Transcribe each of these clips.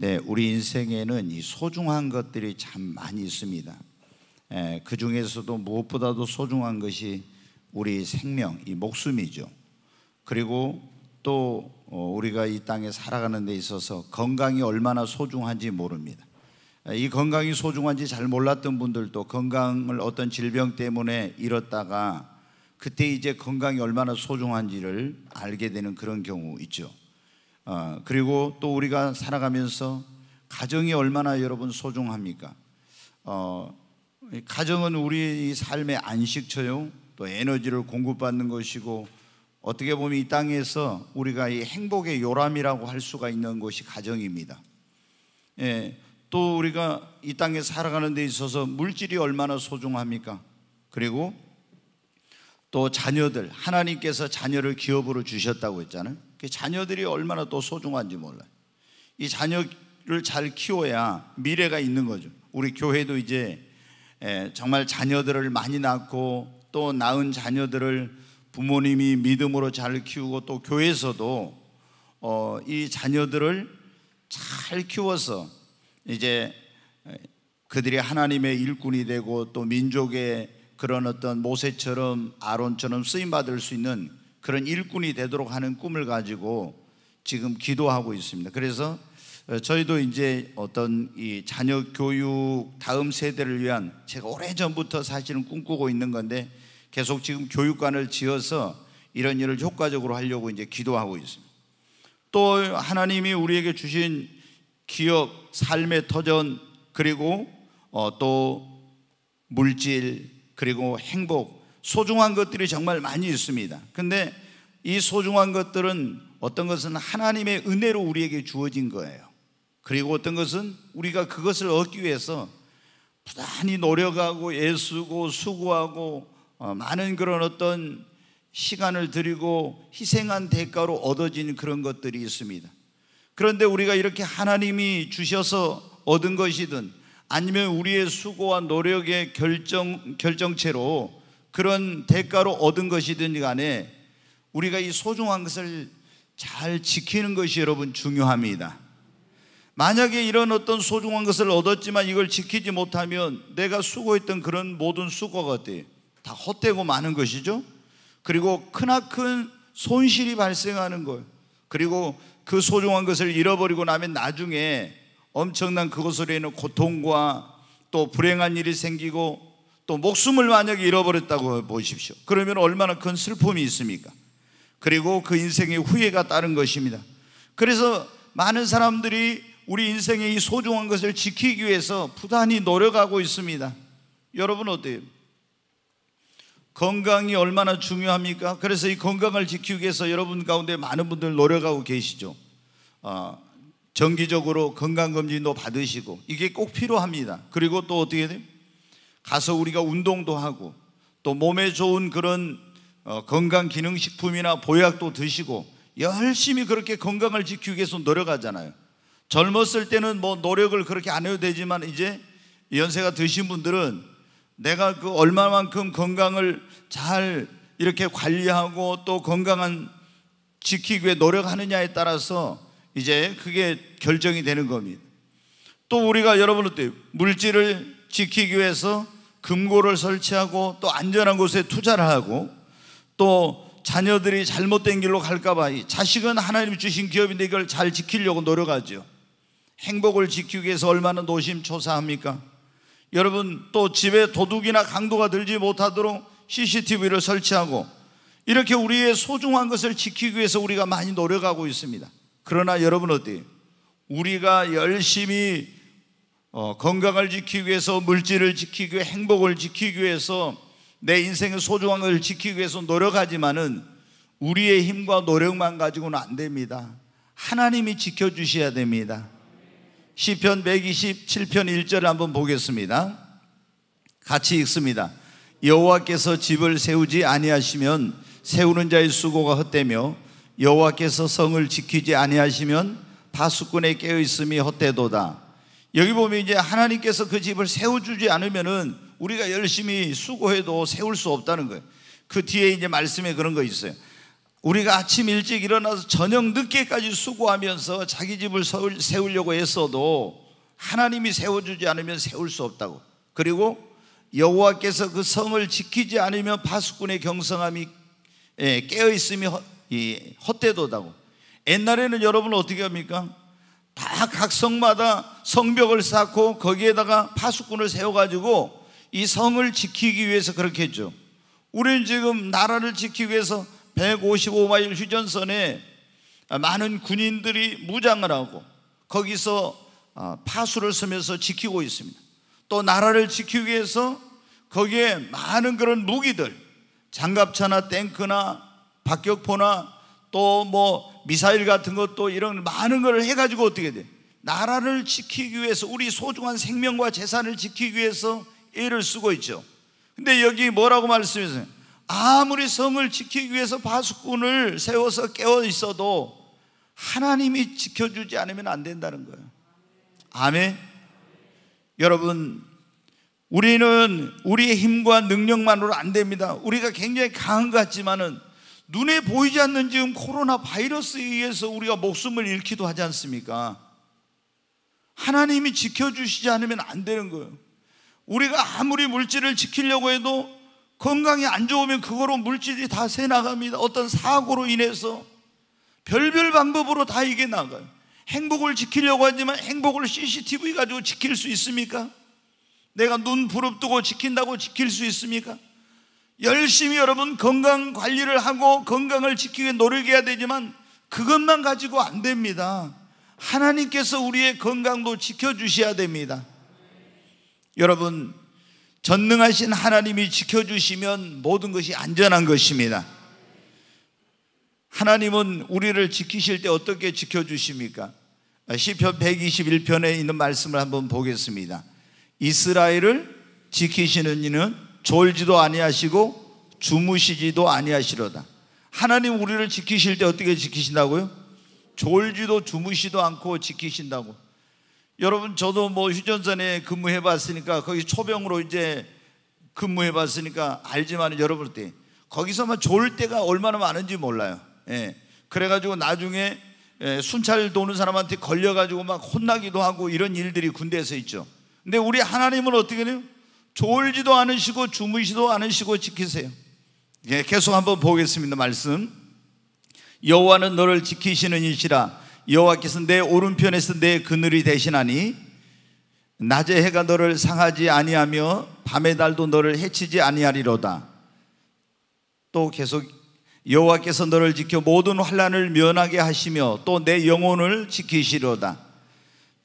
네, 우리 인생에는 이 소중한 것들이 참 많이 있습니다. 에, 그 중에서도 무엇보다도 소중한 것이 우리 생명, 이 목숨이죠. 그리고 또 어, 우리가 이 땅에 살아가는 데 있어서 건강이 얼마나 소중한지 모릅니다. 에, 이 건강이 소중한지 잘 몰랐던 분들도 건강을 어떤 질병 때문에 잃었다가 그때 이제 건강이 얼마나 소중한지를 알게 되는 그런 경우 있죠. 어, 그리고 또 우리가 살아가면서 가정이 얼마나 여러분 소중합니까? 어, 가정은 우리 삶의 안식처요, 또 에너지를 공급받는 것이고 어떻게 보면 이 땅에서 우리가 이 행복의 요람이라고 할 수가 있는 것이 가정입니다. 예, 또 우리가 이 땅에 살아가는 데 있어서 물질이 얼마나 소중합니까? 그리고 또 자녀들 하나님께서 자녀를 기업으로 주셨다고 했잖아요. 그 자녀들이 얼마나 또 소중한지 몰라요. 이 자녀를 잘 키워야 미래가 있는 거죠. 우리 교회도 이제 정말 자녀들을 많이 낳고 또 낳은 자녀들을 부모님이 믿음으로 잘 키우고 또 교회에서도 어, 이 자녀들을 잘 키워서 이제 그들이 하나님의 일꾼이 되고 또 민족의 그런 어떤 모세처럼 아론처럼 쓰임 받을 수 있는 그런 일꾼이 되도록 하는 꿈을 가지고 지금 기도하고 있습니다. 그래서 어, 저희도 이제 어떤 이 자녀 교육 다음 세대를 위한 제가 오래전부터 사실은 꿈꾸고 있는 건데 계속 지금 교육관을 지어서 이런 일을 효과적으로 하려고 이제 기도하고 있습니다. 또 하나님이 우리에게 주신 기업, 삶의 터전, 그리고 어, 또 물질, 그리고 행복, 소중한 것들이 정말 많이 있습니다. 근데 이 소중한 것들은 어떤 것은 하나님의 은혜로 우리에게 주어진 거예요. 그리고 어떤 것은 우리가 그것을 얻기 위해서 부단히 노력하고 애쓰고 수고하고 어, 많은 그런 어떤 시간을 들이고 희생한 대가로 얻어진 그런 것들이 있습니다. 그런데 우리가 이렇게 하나님이 주셔서 얻은 것이든 아니면 우리의 수고와 노력의 결정, 결정체로 그런 대가로 얻은 것이든 간에 우리가 이 소중한 것을 잘 지키는 것이 여러분 중요합니다. 만약에 이런 어떤 소중한 것을 얻었지만 이걸 지키지 못하면 내가 수고했던 그런 모든 수고가 어때요? 다 헛되고 많은 것이죠. 그리고 크나큰 손실이 발생하는 거예요. 그리고 그 소중한 것을 잃어버리고 나면 나중에 엄청난 그것으로 인해 고통과 또 불행한 일이 생기고 또 목숨을 만약에 잃어버렸다고 보십시오. 그러면 얼마나 큰 슬픔이 있습니까? 그리고 그 인생의 후회가 따른 것입니다. 그래서 많은 사람들이 우리 인생의 이 소중한 것을 지키기 위해서 부단히 노력하고 있습니다. 여러분 어때요? 건강이 얼마나 중요합니까? 그래서 이 건강을 지키기 위해서 여러분 가운데 많은 분들 노력하고 계시죠. 어, 정기적으로 건강검진도 받으시고 이게 꼭 필요합니다. 그리고 또 어떻게 돼요? 가서 우리가 운동도 하고 또 몸에 좋은 그런 어, 건강 기능식품이나 보약도 드시고 열심히 그렇게 건강을 지키기 위해서 노력하잖아요. 젊었을 때는 뭐 노력을 그렇게 안 해도 되지만 이제 연세가 드신 분들은 내가 그 얼마만큼 건강을 잘 이렇게 관리하고 또 건강한 지키기 위해 노력하느냐에 따라서 이제 그게 결정이 되는 겁니다. 또 우리가 여러분 들때 물질을 지키기 위해서 금고를 설치하고 또 안전한 곳에 투자를 하고 또 자녀들이 잘못된 길로 갈까봐 자식은 하나님 주신 기업인데 이걸 잘 지키려고 노력하죠. 행복을 지키기 위해서 얼마나 노심초사합니까? 여러분 또 집에 도둑이나 강도가 들지 못하도록 CCTV를 설치하고 이렇게 우리의 소중한 것을 지키기 위해서 우리가 많이 노력하고 있습니다. 그러나 여러분 어때요? 우리가 열심히 어, 건강을 지키기 위해서 물질을 지키기 위해 행복을 지키기 위해서 내 인생의 소중한 것을 지키기 위해서 노력하지만은 우리의 힘과 노력만 가지고는 안 됩니다. 하나님이 지켜 주셔야 됩니다. 시편 127편 1절을 한번 보겠습니다. 같이 읽습니다. 여호와께서 집을 세우지 아니하시면 세우는 자의 수고가 헛되며 여호와께서 성을 지키지 아니하시면 파수꾼의 깨어 있음이 헛되도다. 여기 보면 이제 하나님께서 그 집을 세워주지 않으면은 우리가 열심히 수고해도 세울 수 없다는 거예요. 그 뒤에 이제 말씀에 그런 거 있어요. 우리가 아침 일찍 일어나서 저녁 늦게까지 수고하면서 자기 집을 세우려고 했어도 하나님이 세워주지 않으면 세울 수 없다고. 그리고 여호와께서 그 성을 지키지 않으면 파수꾼의 경성함이 예, 깨어 있음이 헛되도다고. 옛날에는 여러분 어떻게 합니까? 다각 성마다 성벽을 쌓고 거기에다가 파수꾼을 세워가지고 이 성을 지키기 위해서 그렇게 했죠. 우리는 지금 나라를 지키기 위해서 155마일 휴전선에 많은 군인들이 무장을 하고 거기서 아, 파수를 쓰면서 지키고 있습니다. 또 나라를 지키기 위해서 거기에 많은 그런 무기들 장갑차나 탱크나 박격포나 또뭐 미사일 같은 것도 이런 많은 걸 해가지고 어떻게 돼? 나라를 지키기 위해서 우리 소중한 생명과 재산을 지키기 위해서 애를 쓰고 있죠. 근데 여기 뭐라고 말씀했어요? 아무리 성을 지키기 위해서 바수꾼을 세워서 깨어 있어도 하나님이 지켜주지 않으면 안 된다는 거예요. 아멘. 여러분, 우리는 우리의 힘과 능력만으로 안 됩니다. 우리가 굉장히 강한 것 같지만은 눈에 보이지 않는 지금 코로나 바이러스에 의해서 우리가 목숨을 잃기도 하지 않습니까? 하나님이 지켜주시지 않으면 안 되는 거예요. 우리가 아무리 물질을 지키려고 해도 건강이 안 좋으면 그거로 물질이 다 새 나갑니다. 어떤 사고로 인해서 별별 방법으로 다 이게 나가요. 행복을 지키려고 하지만 행복을 CCTV 가지고 지킬 수 있습니까? 내가 눈 부릅뜨고 지킨다고 지킬 수 있습니까? 열심히 여러분 건강 관리를 하고 건강을 지키기 위해 노력해야 되지만 그것만 가지고 안 됩니다. 하나님께서 우리의 건강도 지켜주셔야 됩니다. 여러분, 전능하신 하나님이 지켜주시면 모든 것이 안전한 것입니다. 하나님은 우리를 지키실 때 어떻게 지켜주십니까? 시편 121편에 있는 말씀을 한번 보겠습니다. 이스라엘을 지키시는 이는 졸지도 아니하시고 주무시지도 아니하시로다. 하나님 우리를 지키실 때 어떻게 지키신다고요? 졸지도 주무시도 않고 지키신다고. 여러분 저도 뭐 휴전선에 근무해 봤으니까 거기 초병으로 이제 근무해 봤으니까 알지만 여러분 때 거기서만 졸 때가 얼마나 많은지 몰라요. 예. 그래 가지고 나중에 예, 순찰 도는 사람한테 걸려 가지고 막 혼나기도 하고 이런 일들이 군대에서 있죠. 근데 우리 하나님은 어떻게 해요? 졸지도 않으시고 주무시도 않으시고 지키세요. 예, 계속 한번 보겠습니다. 말씀. 여호와는 너를 지키시는 이시라 여호와께서 내 오른편에서 내 그늘이 되시나니 낮에 해가 너를 상하지 아니하며 밤의 달도 너를 해치지 아니하리로다. 또 계속 여호와께서 너를 지켜 모든 환란을 면하게 하시며 또 내 영혼을 지키시로다.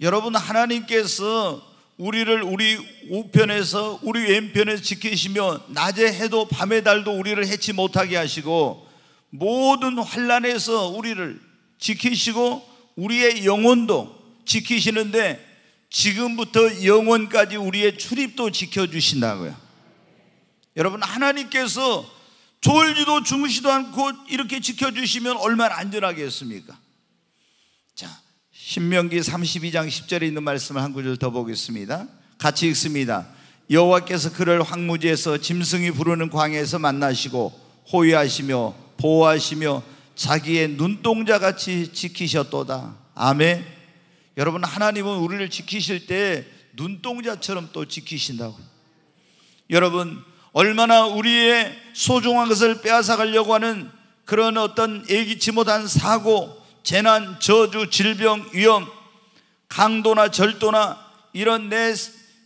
여러분 하나님께서 우리를 우리 우편에서 우리 왼편에서 지키시며 낮에 해도 밤에 달도 우리를 해치 못하게 하시고 모든 환란에서 우리를 지키시고 우리의 영혼도 지키시는데 지금부터 영혼까지 우리의 출입도 지켜주신다고요. 여러분 하나님께서 졸지도 주무시도 않고 이렇게 지켜주시면 얼마나 안전하겠습니까? 신명기 32장 10절에 있는 말씀을 한 구절 더 보겠습니다. 같이 읽습니다. 여호와께서 그를 황무지에서 짐승이 부르는 광야에서 만나시고 호위하시며 보호하시며 자기의 눈동자 같이 지키셨도다. 아멘. 여러분 하나님은 우리를 지키실 때 눈동자처럼 또 지키신다고. 여러분 얼마나 우리의 소중한 것을 빼앗아 가려고 하는 그런 어떤 예기치 못한 사고 재난, 저주, 질병, 위험, 강도나 절도나 이런 내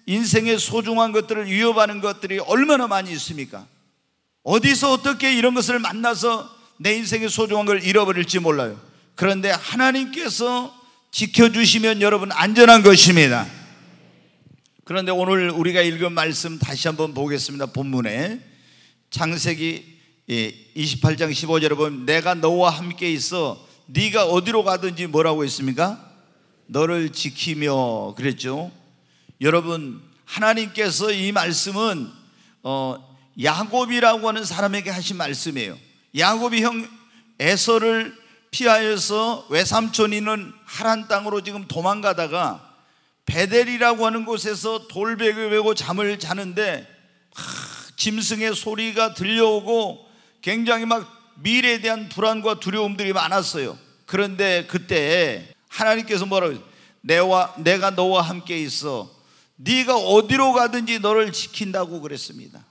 인생의 소중한 것들을 위협하는 것들이 얼마나 많이 있습니까? 어디서 어떻게 이런 것을 만나서 내 인생의 소중한 걸 잃어버릴지 몰라요. 그런데 하나님께서 지켜주시면 여러분 안전한 것입니다. 그런데 오늘 우리가 읽은 말씀 다시 한번 보겠습니다. 본문에 창세기 28장 예, 15절에 보면 내가 너와 함께 있어 네가 어디로 가든지 뭐라고 했습니까? 너를 지키며 그랬죠. 여러분 하나님께서 이 말씀은 어, 야곱이라고 하는 사람에게 하신 말씀이에요. 야곱이 형 에서를 피하여서 외삼촌이는 하란 땅으로 지금 도망가다가 베델이라고 하는 곳에서 돌베개 메고 잠을 자는데 하, 짐승의 소리가 들려오고 굉장히 막 미래에 대한 불안과 두려움들이 많았어요. 그런데 그때 하나님께서 뭐라고 내와 내가 너와 함께 있어. 네가 어디로 가든지 너를 지킨다고 그랬습니다.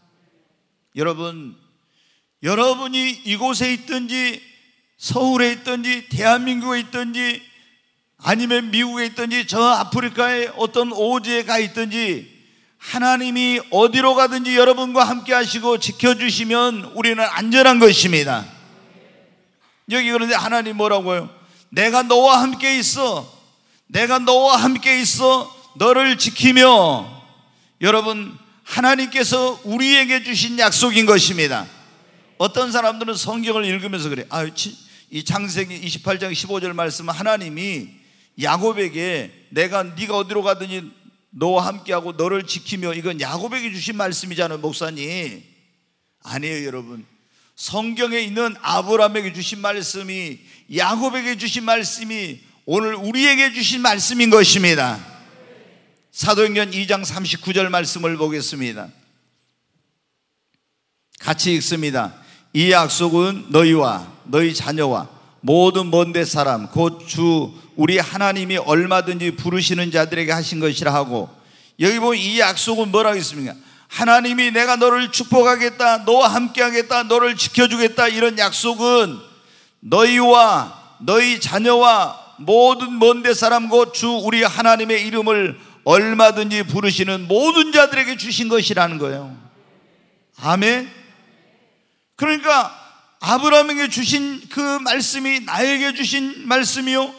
여러분, 여러분이 이곳에 있든지 서울에 있든지 대한민국에 있든지 아니면 미국에 있든지 저 아프리카의 어떤 오지에 가 있든지 하나님이 어디로 가든지 여러분과 함께 하시고 지켜주시면 우리는 안전한 것입니다. 여기 그런데 하나님 뭐라고요? 내가 너와 함께 있어. 내가 너와 함께 있어. 너를 지키며. 여러분, 하나님께서 우리에게 주신 약속인 것입니다. 어떤 사람들은 성경을 읽으면서 그래. 아, 이 창세기 28장 15절 말씀 하나님이 야곱에게 내가 네가 어디로 가든지 너와 함께하고 너를 지키며 이건 야곱에게 주신 말씀이잖아요, 목사님. 아니에요, 여러분. 성경에 있는 아브라함에게 주신 말씀이 야곱에게 주신 말씀이 오늘 우리에게 주신 말씀인 것입니다. 사도행전 2장 39절 말씀을 보겠습니다. 같이 읽습니다. 이 약속은 너희와 너희 자녀와 모든 먼데 사람 곧 주 우리 하나님이 얼마든지 부르시는 자들에게 하신 것이라 하고 여기 보면 이 약속은 뭐라고 했습니까? 하나님이 내가 너를 축복하겠다, 너와 함께하겠다, 너를 지켜주겠다 이런 약속은 너희와 너희 자녀와 모든 먼데 사람 과주 우리 하나님의 이름을 얼마든지 부르시는 모든 자들에게 주신 것이라는 거예요. 아멘. 그러니까 아브라함에게 주신 그 말씀이 나에게 주신 말씀이요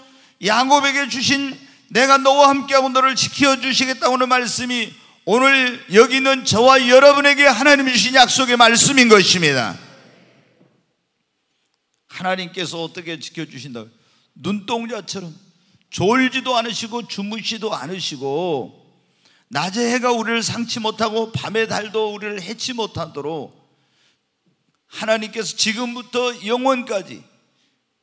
야곱에게 주신 내가 너와 함께하고 너를 지켜 주시겠다고 는 말씀이 오늘 여기 있는 저와 여러분에게 하나님 이 주신 약속의 말씀인 것입니다. 하나님께서 어떻게 지켜주신다고? 눈동자처럼 졸지도 않으시고 주무시도 않으시고 낮에 해가 우리를 상치 못하고 밤에 달도 우리를 해치 못하도록 하나님께서 지금부터 영원까지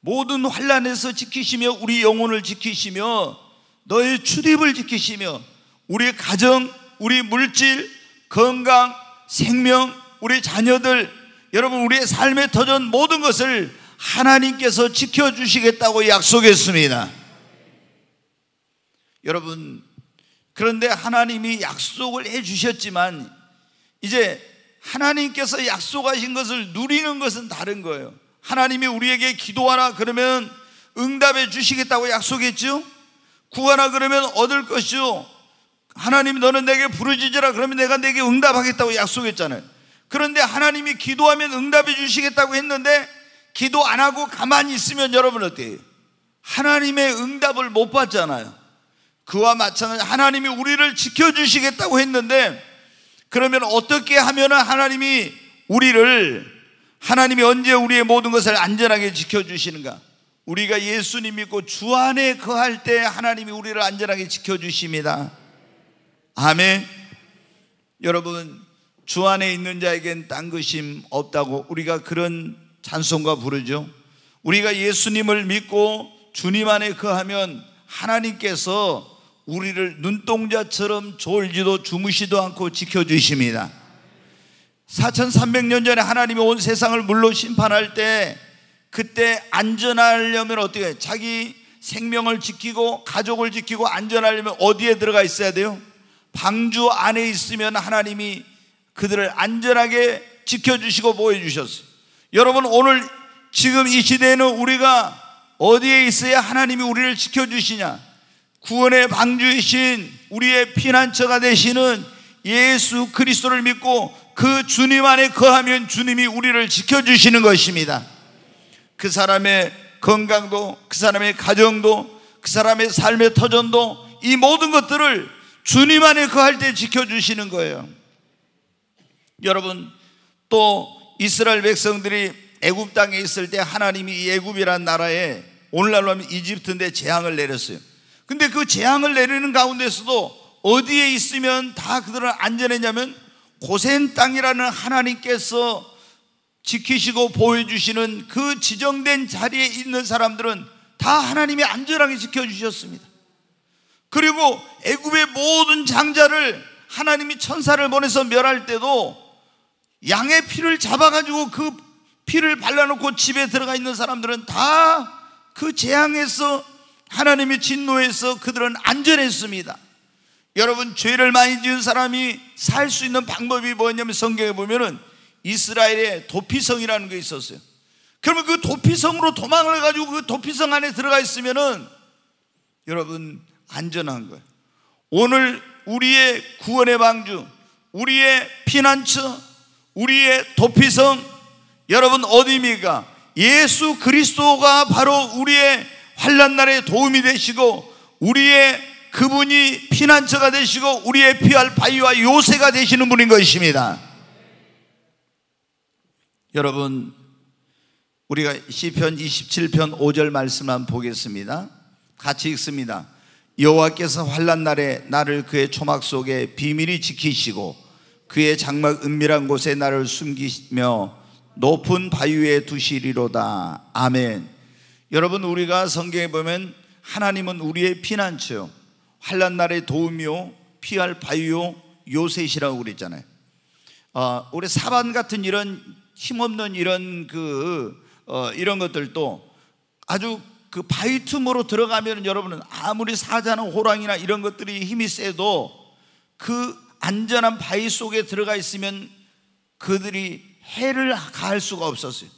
모든 환란에서 지키시며 우리 영혼을 지키시며 너의 출입을 지키시며 우리 가정 우리 물질, 건강, 생명, 우리 자녀들, 여러분 우리의 삶에 터전 모든 것을 하나님께서 지켜주시겠다고 약속했습니다. 여러분, 그런데 하나님이 약속을 해 주셨지만 이제 하나님께서 약속하신 것을 누리는 것은 다른 거예요. 하나님이 우리에게 기도하라 그러면 응답해 주시겠다고 약속했죠? 구하라 그러면 얻을 것이요. 하나님이 너는 내게 부르짖으라 그러면 내가 내게 응답하겠다고 약속했잖아요. 그런데 하나님이 기도하면 응답해 주시겠다고 했는데 기도 안 하고 가만히 있으면 여러분 어때요? 하나님의 응답을 못 받잖아요. 그와 마찬가지 하나님이 우리를 지켜 주시겠다고 했는데 그러면 어떻게 하면 하나님이 우리를 하나님이 언제 우리의 모든 것을 안전하게 지켜 주시는가? 우리가 예수님 믿고 주 안에 거할 때 하나님이 우리를 안전하게 지켜 주십니다. 아멘. 여러분, 주 안에 있는 자에겐 딴것임 없다고 우리가 그런 찬송과 부르죠. 우리가 예수님을 믿고 주님 안에 거하면 하나님께서 우리를 눈동자처럼 졸지도 주무시도 않고 지켜주십니다. 4,300년 전에 하나님이 온 세상을 물로 심판할 때 그때 안전하려면 어떻게 해 자기 생명을 지키고 가족을 지키고 안전하려면 어디에 들어가 있어야 돼요? 방주 안에 있으면 하나님이 그들을 안전하게 지켜주시고 보여주셨어요. 여러분, 오늘 지금 이 시대에는 우리가 어디에 있어야 하나님이 우리를 지켜주시냐? 구원의 방주이신 우리의 피난처가 되시는 예수 그리스도를 믿고 그 주님 안에 거하면 주님이 우리를 지켜주시는 것입니다. 그 사람의 건강도, 그 사람의 가정도, 그 사람의 삶의 터전도 이 모든 것들을 주님 안에 그 할 때 지켜주시는 거예요. 여러분 또 이스라엘 백성들이 애굽 땅에 있을 때 하나님이 이 애굽이란 나라에 오늘날로 하면 이집트인데 재앙을 내렸어요. 근데 그 재앙을 내리는 가운데서도 어디에 있으면 다 그들은 안전했냐면 고센 땅이라는 하나님께서 지키시고 보여주시는 그 지정된 자리에 있는 사람들은 다 하나님이 안전하게 지켜주셨습니다. 그리고 애굽의 모든 장자를 하나님이 천사를 보내서 멸할 때도 양의 피를 잡아가지고 그 피를 발라놓고 집에 들어가 있는 사람들은 다 그 재앙에서 하나님의 진노에서 그들은 안전했습니다. 여러분 죄를 많이 지은 사람이 살 수 있는 방법이 뭐였냐면 성경에 보면은 이스라엘에 도피성이라는 게 있었어요. 그러면 그 도피성으로 도망을 가지고 그 도피성 안에 들어가 있으면은 여러분 안전한 거예요. 오늘 우리의 구원의 방주, 우리의 피난처, 우리의 도피성, 여러분 어디입니까? 예수 그리스도가 바로 우리의 환란 날에 도움이 되시고 우리의 그분이 피난처가 되시고 우리의 피할 바위와 요새가 되시는 분인 것입니다. 여러분 우리가 시편 27편 5절 말씀만 보겠습니다. 같이 읽습니다. 여호와께서 환란 날에 나를 그의 초막 속에 비밀히 지키시고 그의 장막 은밀한 곳에 나를 숨기시며 높은 바위에 두시리로다. 아멘. 여러분 우리가 성경에 보면 하나님은 우리의 피난처요. 환란 날의 도움이요, 피할 바위요, 요셉이라고 그랬잖아요. 어, 우리 사반 같은 이런 힘없는 이런 그 어, 이런 것들도 아주 그 바위틈으로 들어가면 여러분은 아무리 사자나 호랑이나 이런 것들이 힘이 세도 그 안전한 바위 속에 들어가 있으면 그들이 해를 가할 수가 없었어요.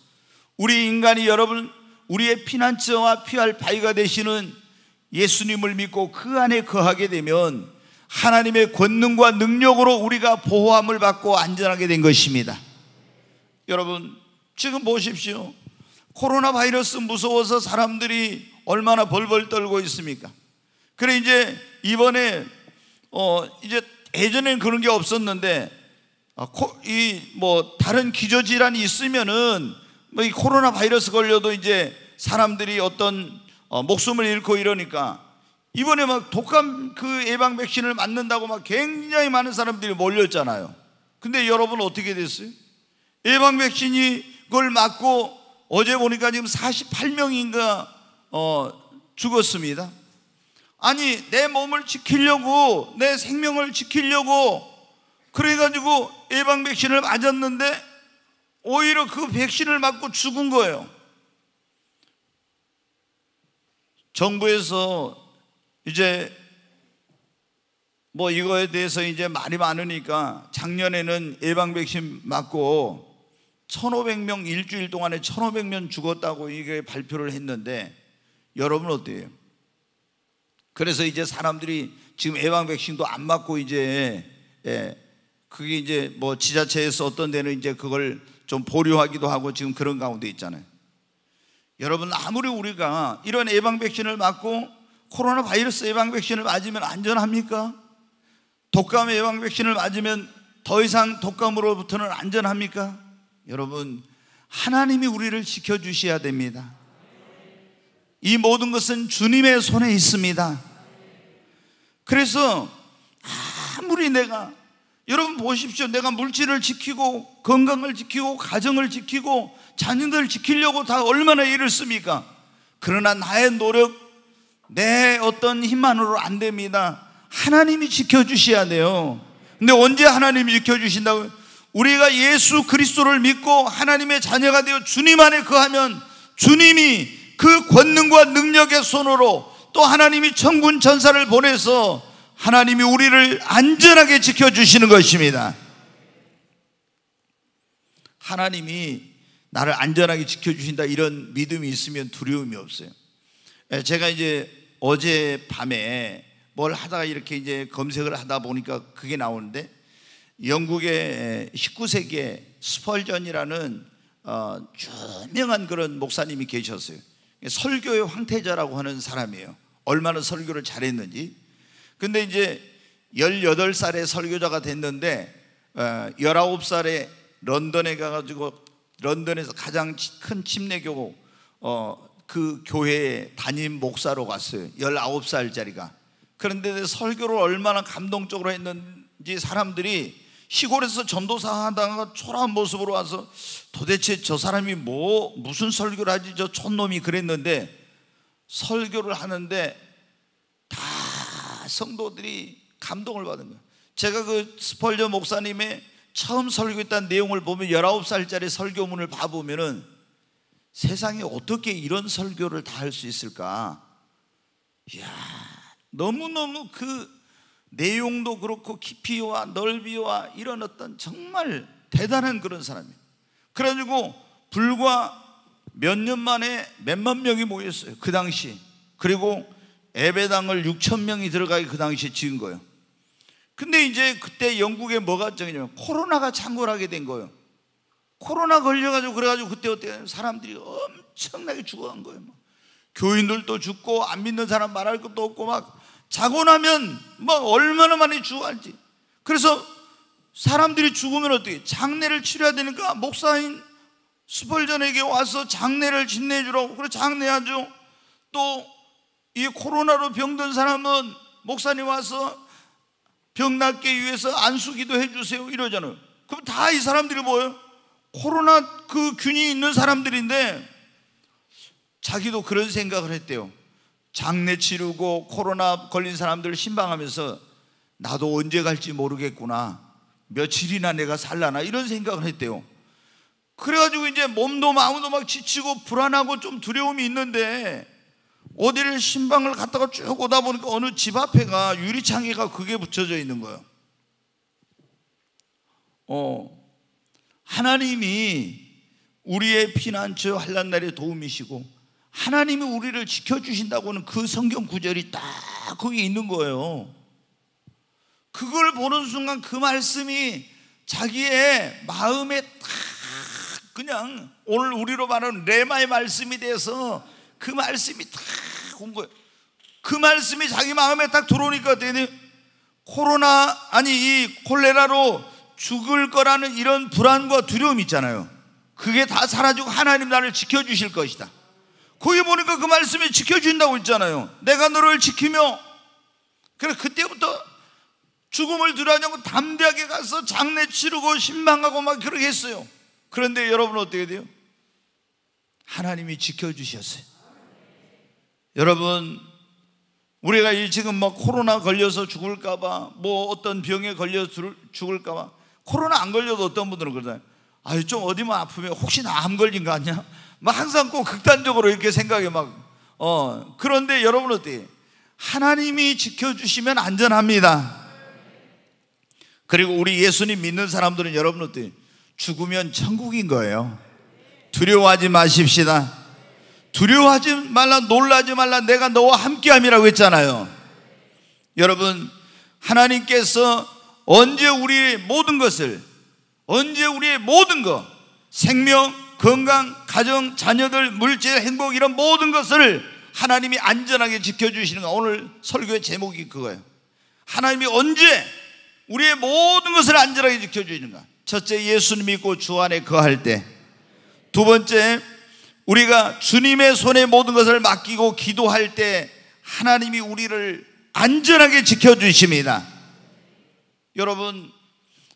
우리 인간이 여러분 우리의 피난처와 피할 바위가 되시는 예수님을 믿고 그 안에 거하게 되면 하나님의 권능과 능력으로 우리가 보호함을 받고 안전하게 된 것입니다. 여러분 지금 보십시오. 코로나 바이러스 무서워서 사람들이 얼마나 벌벌 떨고 있습니까? 그래 이제 이번에 어 이제 예전엔 그런 게 없었는데 아, 이뭐 다른 기저 질환이 있으면은 뭐이 코로나 바이러스 걸려도 이제 사람들이 어떤 어, 목숨을 잃고 이러니까 이번에 막 독감 그 예방 백신을 맞는다고 막 굉장히 많은 사람들이 몰렸잖아요. 근데 여러분 어떻게 됐어요? 예방 백신이 그걸 맞고 어제 보니까 지금 48명인가 어, 죽었습니다. 아니 내 몸을 지키려고 내 생명을 지키려고 그래가지고 예방 백신을 맞았는데 오히려 그 백신을 맞고 죽은 거예요. 정부에서 이제 뭐 이거에 대해서 이제 말이 많으니까 작년에는 예방 백신 맞고 1500명 일주일 동안에 1500명 죽었다고 이게 발표를 했는데 여러분 어때요? 그래서 이제 사람들이 지금 예방 백신도 안 맞고 이제 예, 그게 이제 뭐 지자체에서 어떤 데는 이제 그걸 좀 보류하기도 하고 지금 그런 가운데 있잖아요. 여러분 아무리 우리가 이런 예방 백신을 맞고 코로나 바이러스 예방 백신을 맞으면 안전합니까? 독감 예방 백신을 맞으면 더 이상 독감으로부터는 안전합니까? 여러분, 하나님이 우리를 지켜주셔야 됩니다. 이 모든 것은 주님의 손에 있습니다. 그래서 아무리 내가 여러분 보십시오. 내가 물질을 지키고 건강을 지키고 가정을 지키고 자녀들 지키려고 다 얼마나 일을 씁니까? 그러나 나의 노력, 내 어떤 힘만으로 안 됩니다. 하나님이 지켜주셔야 돼요. 근데 언제 하나님이 지켜주신다고요? 우리가 예수 그리스도를 믿고 하나님의 자녀가 되어 주님 안에 거하면 주님이 그 권능과 능력의 손으로 또 하나님이 천군 천사를 보내서 하나님이 우리를 안전하게 지켜주시는 것입니다. 하나님이 나를 안전하게 지켜주신다 이런 믿음이 있으면 두려움이 없어요. 예, 제가 이제 어제 밤에 뭘 하다가 이렇게 이제 검색을 하다 보니까 그게 나오는데 영국의 19세기에 스펄전이라는 어, 유명한 그런 목사님이 계셨어요. 설교의 황태자라고 하는 사람이에요. 얼마나 설교를 잘했는지. 근데 이제 18살에 설교자가 됐는데 어, 19살에 런던에 가가지고 런던에서 가장 큰 침례교 고 어, 그교회에 담임 목사로 갔어요. 19살짜리가. 그런데 설교를 얼마나 감동적으로 했는지 사람들이 시골에서 전도사 하다가 초라한 모습으로 와서 도대체 저 사람이 뭐 무슨 설교를 하지 저 촌놈이 그랬는데 설교를 하는데 다 성도들이 감동을 받은 거예요. 제가 그 스펄저 목사님의 처음 설교했다는 내용을 보면 19살짜리 설교문을 봐보면은 세상에 어떻게 이런 설교를 다 할 수 있을까? 이야, 너무너무 그 내용도 그렇고 깊이와 넓이와 이런 어떤 정말 대단한 그런 사람이에요. 그래가지고 불과 몇 년 만에 몇만 명이 모였어요. 그 당시. 그리고 에베당을 6천 명이 들어가기 그 당시에 지은 거예요. 근데 이제 그때 영국에 뭐가 정해냐면 코로나가 창궐하게 된 거예요. 코로나 걸려가지고 그래가지고 그때 어떻게 사람들이 엄청나게 죽어간 거예요. 뭐 교인들도 죽고 안 믿는 사람 말할 것도 없고 막 자고 나면 뭐 얼마나 많이 죽어갈지. 그래서 사람들이 죽으면 어떻게 장례를 치러야 되니까 목사인 스펄전에게 와서 장례를 진내 주라고 그래 장례하죠. 또이 코로나로 병든 사람은 목사님 와서 병 낫게 위해서 안수기도 해 주세요 이러잖아요. 그럼 다 이 사람들이 뭐예요? 코로나 그 균이 있는 사람들인데 자기도 그런 생각을 했대요. 장례 치르고 코로나 걸린 사람들 신방하면서 나도 언제 갈지 모르겠구나. 며칠이나 내가 살라나 이런 생각을 했대요. 그래가지고 이제 몸도 마음도 막 지치고 불안하고 좀 두려움이 있는데 어디를 신방을 갔다가 쭉 오다 보니까 어느 집 앞에가 유리창에가 그게 붙여져 있는 거예요. 어, 하나님이 우리의 피난처 환란 날의 도움이시고 하나님이 우리를 지켜주신다고는 그 성경 구절이 딱 거기 있는 거예요. 그걸 보는 순간 그 말씀이 자기의 마음에 딱 그냥 오늘 우리로 말하는 레마의 말씀이 돼서 그 말씀이 딱 온 거예요. 그 말씀이 자기 마음에 딱 들어오니까 되니 코로나 아니 이 콜레라로 죽을 거라는 이런 불안과 두려움 있잖아요. 그게 다 사라지고 하나님 나를 지켜주실 것이다. 거기 보니까 그 말씀이 지켜준다고 했잖아요. 내가 너를 지키며. 그래, 그때부터 죽음을 두려워하냐고 담대하게 가서 장례 치르고 신망하고막 그러게 했어요. 그런데 여러분 어떻게 돼요? 하나님이 지켜주셨어요. 여러분, 우리가 지금 막 코로나 걸려서 죽을까봐, 뭐 어떤 병에 걸려 서 죽을까봐, 코로나 안 걸려도 어떤 분들은 그러잖아요. 아유, 좀 어디만 아프면 혹시 나 암 걸린 거 아니야? 막 항상 꼭 극단적으로 이렇게 생각해 막 어, 그런데 여러분 어때 하나님이 지켜주시면 안전합니다. 그리고 우리 예수님 믿는 사람들은 여러분 어때 죽으면 천국인 거예요. 두려워하지 마십시다. 두려워하지 말라, 놀라지 말라, 내가 너와 함께함이라고 했잖아요. 여러분, 하나님께서 언제 우리의 모든 것을, 언제 우리의 모든 것, 생명, 건강, 가정, 자녀들, 물질, 행복 이런 모든 것을 하나님이 안전하게 지켜주시는 거 오늘 설교의 제목이 그거예요 하나님이 언제 우리의 모든 것을 안전하게 지켜주시는가 첫째 예수님 믿고 주 안에 거할 때두 번째 우리가 주님의 손에 모든 것을 맡기고 기도할 때 하나님이 우리를 안전하게 지켜주십니다 여러분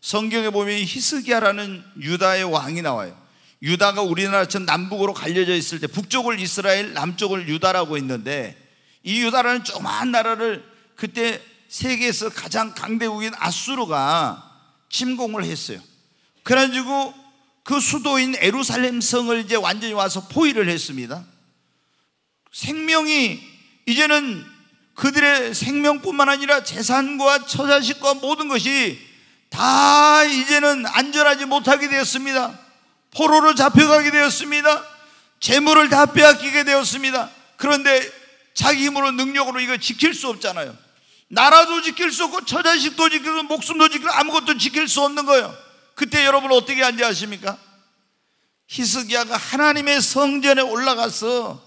성경에 보면 히스기야라는 유다의 왕이 나와요 유다가 우리나라처럼 남북으로 갈려져 있을 때 북쪽을 이스라엘, 남쪽을 유다라고 했는데이 유다라는 조그마한 나라를 그때 세계에서 가장 강대국인 아수르가 침공을 했어요. 그래가지고 그 수도인 에루살렘성을 이제 완전히 와서 포위를 했습니다. 생명이 이제는 그들의 생명뿐만 아니라 재산과 처자식과 모든 것이 다 이제는 안전하지 못하게 되었습니다. 포로로 잡혀가게 되었습니다. 재물을 다 빼앗기게 되었습니다. 그런데 자기 힘으로 능력으로 이거 지킬 수 없잖아요. 나라도 지킬 수 없고 처자식도 지킬 수 목숨도 지킬 수 아무것도 지킬 수 없는 거예요. 그때 여러분 어떻게 안지하십니까? 히스기야가 하나님의 성전에 올라가서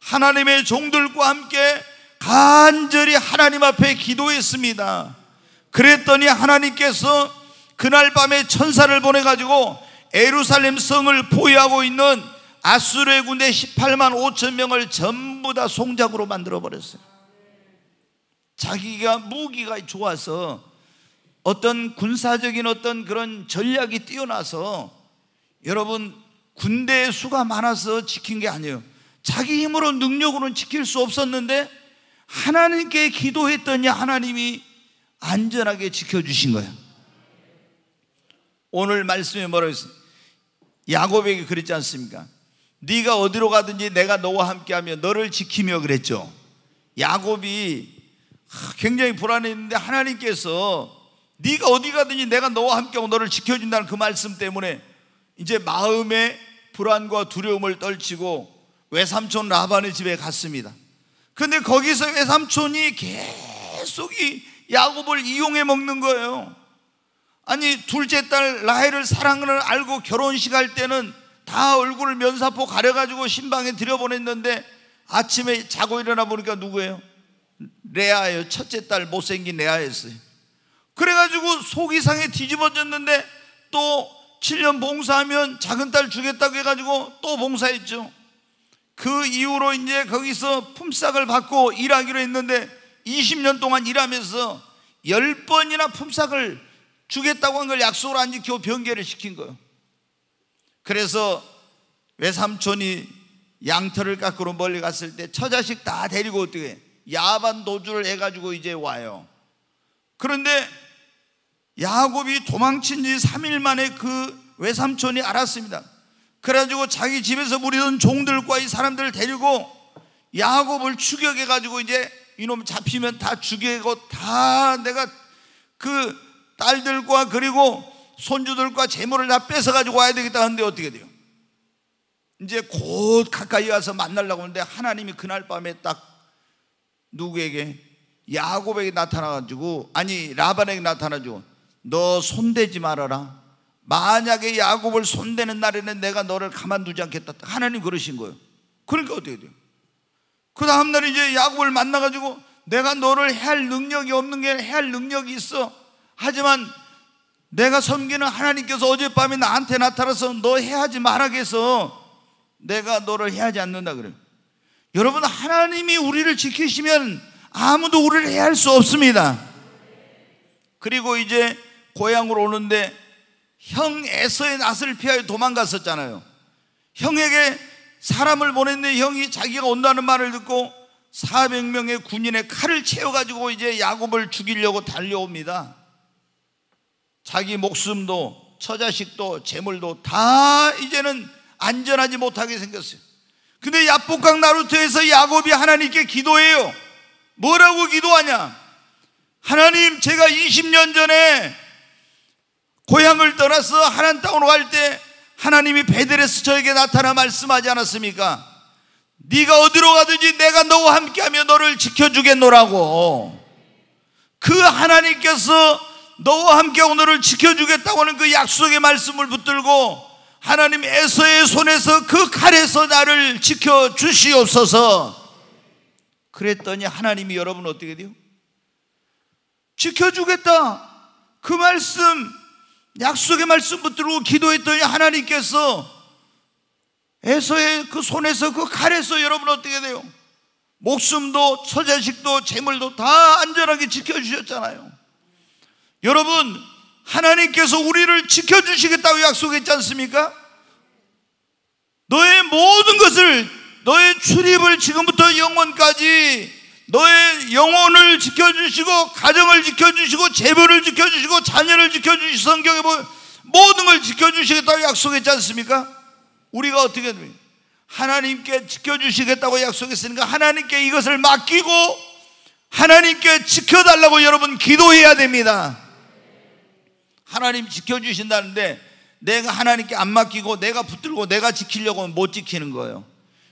하나님의 종들과 함께 간절히 하나님 앞에 기도했습니다. 그랬더니 하나님께서 그날 밤에 천사를 보내가지고 에루살렘 성을 보유하고 있는 아수르의 군대 18만 5천 명을 전부 다 송작으로 만들어 버렸어요. 자기가 무기가 좋아서 어떤 군사적인 어떤 그런 전략이 뛰어나서 여러분 군대의 수가 많아서 지킨 게 아니에요. 자기 힘으로 능력으로는 지킬 수 없었는데 하나님께 기도했더니 하나님이 안전하게 지켜주신 거예요. 오늘 말씀에 뭐라고 했어요? 야곱에게 그랬지 않습니까? 네가 어디로 가든지 내가 너와 함께하며 너를 지키며 그랬죠. 야곱이 굉장히 불안했는데 하나님께서 네가 어디 가든지 내가 너와 함께하고 너를 지켜준다는 그 말씀 때문에 이제 마음의 불안과 두려움을 떨치고 외삼촌 라반의 집에 갔습니다. 근데 거기서 외삼촌이 계속 이 야곱을 이용해 먹는 거예요. 아니 둘째 딸 라헬을 사랑을 알고 결혼식 할 때는 다 얼굴을 면사포 가려가지고 신방에 들여보냈는데 아침에 자고 일어나 보니까 누구예요? 레아예요 첫째 딸 못생긴 레아였어요 그래가지고 속이 상해 뒤집어졌는데 또 7년 봉사하면 작은 딸 주겠다고 해가지고 또 봉사했죠 그 이후로 이제 거기서 품삯을 받고 일하기로 했는데 20년 동안 일하면서 10번이나 품삯을 주겠다고 한 걸 약속을 안 지키고 변개를 시킨 거예요. 그래서 외삼촌이 양털을 깎으러 멀리 갔을 때 처자식 다 데리고 어떻게 야반 도주를 해가지고 이제 와요. 그런데 야곱이 도망친 지 3일 만에 그 외삼촌이 알았습니다. 그래가지고 자기 집에서 무리던 종들과 이 사람들을 데리고 야곱을 추격해가지고 이제 이놈 잡히면 다 죽이고 다 내가 그 딸들과 그리고 손주들과 재물을 다 뺏어가지고 와야 되겠다 하는데 어떻게 돼요? 이제 곧 가까이 와서 만나려고 하는데 하나님이 그날 밤에 딱 누구에게 야곱에게 나타나가지고 아니 라반에게 나타나고너 손대지 말아라. 만약에 야곱을 손대는 날에는 내가 너를 가만두지 않겠다. 하나님 그러신 거예요. 그러니까 어떻게 돼요? 그 다음날 이제 야곱을 만나가지고 내가 너를 해할 능력이 없는 게 해할 능력이 있어. 하지만 내가 섬기는 하나님께서 어젯밤에 나한테 나타나서 너 해하지 말아겠어 내가 너를 해하지 않는다 그래 여러분 하나님이 우리를 지키시면 아무도 우리를 해할 수 없습니다 그리고 이제 고향으로 오는데 형 에서의 낯을 피하여 도망갔었잖아요 형에게 사람을 보냈는데 형이 자기가 온다는 말을 듣고 400명의 군인의 칼을 채워가지고 이제 야곱을 죽이려고 달려옵니다 자기 목숨도 처자식도 재물도 다 이제는 안전하지 못하게 생겼어요. 근데 야복강 나루토에서 야곱이 하나님께 기도해요. 뭐라고 기도하냐? 하나님, 제가 20년 전에 고향을 떠나서 하나님 땅으로 갈 때 하나님이 베델레스 저에게 나타나 말씀하지 않았습니까? 네가 어디로 가든지 내가 너와 함께하며 너를 지켜주겠노라고. 그 하나님께서 너와 함께 오늘을 지켜주겠다고 하는 그 약속의 말씀을 붙들고 하나님 에서의 손에서 그 칼에서 나를 지켜 주시옵소서. 그랬더니 하나님이 여러분 어떻게 돼요? 지켜주겠다. 그 말씀, 약속의 말씀 붙들고 기도했더니 하나님께서 에서의 그 손에서 그 칼에서 여러분 어떻게 돼요? 목숨도 처자식도 재물도 다 안전하게 지켜주셨잖아요. 여러분, 하나님께서 우리를 지켜주시겠다고 약속했지 않습니까? 너의 모든 것을, 너의 출입을 지금부터 영원까지 너의 영혼을 지켜주시고, 가정을 지켜주시고, 재물을 지켜주시고, 자녀를 지켜주시고, 성경에 보 모든 걸 지켜주시겠다고 약속했지 않습니까? 우리가 어떻게 됩니까? 하나님께 지켜주시겠다고 약속했으니까 하나님께 이것을 맡기고 하나님께 지켜달라고 여러분 기도해야 됩니다. 하나님 지켜주신다는데 내가 하나님께 안 맡기고 내가 붙들고 내가 지키려고 하면 못 지키는 거예요.